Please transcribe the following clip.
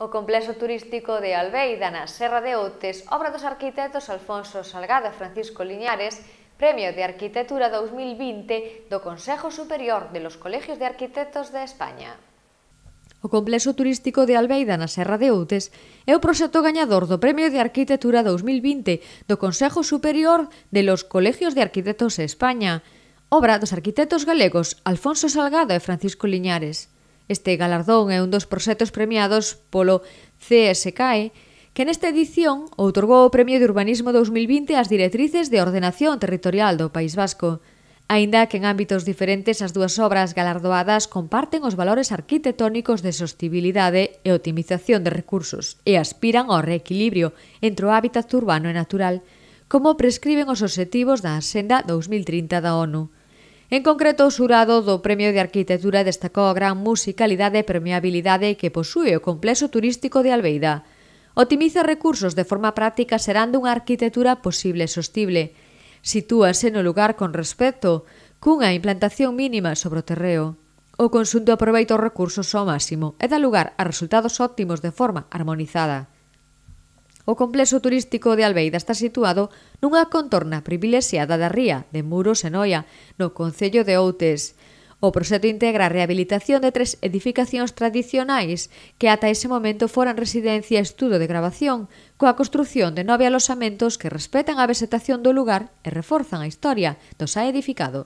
O complexo turístico de Albeida na Serra de Outes, obra dos arquitectos Alfonso Salgado e Francisco Liñares, Premio de Arquitectura 2020 do Consejo Superior de los Colegios de Arquitectos de España. O complexo turístico de Albeida na Serra de Outes é o proxecto gañador do Premio de Arquitectura 2020 do Consejo Superior de los Colegios de Arquitectos de España, obra dos arquitectos galegos Alfonso Salgado e Francisco Liñares. Este galardón é un dos proxectos premiados polo CSCAE, que nesta edición outorgou o Premio de Urbanismo 2020 ás directrices de ordenación territorial do País Vasco. Aínda que en ámbitos diferentes as dúas obras galardoadas comparten os valores arquitectónicos de sostibilidade e optimización de recursos e aspiran ao reequilibrio entre o hábitat urbano e natural, como prescriben os obxectivos da Senda 2030 da ONU. En concreto, o xurado do Premio de Arquitectura destacou a gran musicalidade e permeabilidade que posúe o complexo turístico de Albeida. Optimiza recursos de forma práctica serando unha arquitectura posible e sostible. Sitúase no lugar con respecto, cunha implantación mínima sobre o terreo. O consunto aproveita os recursos ao máximo e dá lugar a resultados óptimos de forma armonizada. O complexo turístico de Albeida está situado nunha contorna privilexiada da ría de Muros e Noia, no Concello de Outes. O proxecto integra a rehabilitación de tres edificacións tradicionais que ata ese momento foran residencia e estudo de grabación, coa construción de nove alosamentos que respetan a vegetación do lugar e reforzan a historia do xa edificado.